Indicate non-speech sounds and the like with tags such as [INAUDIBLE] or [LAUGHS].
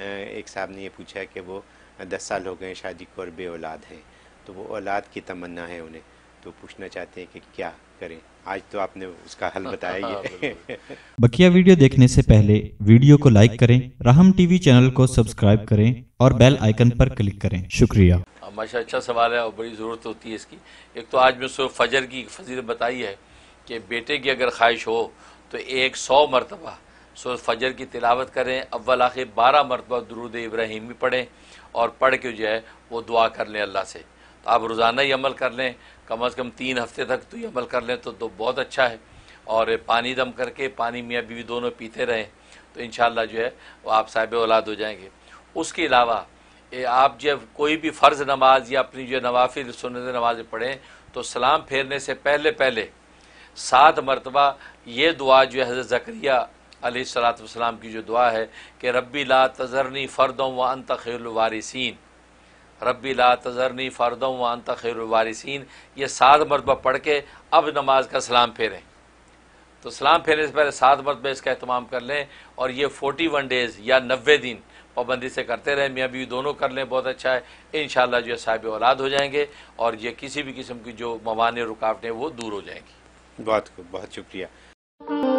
एक साहब ने ये पूछा कि वो दस साल हो गए शादी को और बे औलाद हैं तो वो औलाद की तमन्ना है उन्हें तो पूछना चाहते हैं कि क्या करें आज तो आपने उसका हल बताया ये [LAUGHS] हाँ, बकिया वीडियो देखने से पहले वीडियो को लाइक करें राहम टीवी चैनल को सब्सक्राइब करें और बेल आइकन पर क्लिक करें शुक्रिया माशा अच्छा सवाल है और बड़ी ज़रूरत होती है इसकी एक तो आज मैं सो फजर की फजीर बताई है कि बेटे की अगर ख्वाहिश हो तो एक सौ मरतबा सो फजर की तिलावत करें अव्वल आखिर बारह मरतबा दरूद इब्राहिम भी पढ़ें और पढ़ के जो है वो दुआ कर लें अल्लाह से तो आप रोज़ाना ही अमल कर लें कम अज़ कम तीन हफ्ते तक तो ये अमल कर लें तो, तो बहुत अच्छा है और पानी दम करके पानी मियाँ बीवी दोनों पीते रहें तो इन जो है वह आप साहिब औलाद हो जाएंगे उसके अलावा आप जब कोई भी फ़र्ज़ नमाज या अपनी जो नवाफिल सुन नमाज पढ़ें तो सलाम फेरने से पहले पहले सात मरतबा ये दुआ जो है हज़रत ज़क्रिया सलाम की जो दुआ है कि रब्बी ला तजरनी फ़र्दों व अन तखिर वारिसन रब्बी ला तजरनी फ़र्दों व अन तखिर वारिसन ये सात मरतबा पढ़ के अब नमाज का सलाम फेरें तो सलाम फेरने से पहले सात मरतबे इसका अहतमाम कर लें और ये फ़ोटी वन डेज़ या नबे दिन पाबंदी से करते रहें मियाँ बीवी दोनों कर लें बहुत अच्छा है इन जो है साहिब औलाद हो जाएंगे और ये किसी भी किस्म की जो मवान रुकावटें वो दूर हो जाएंगी बहुत बहुत शुक्रिया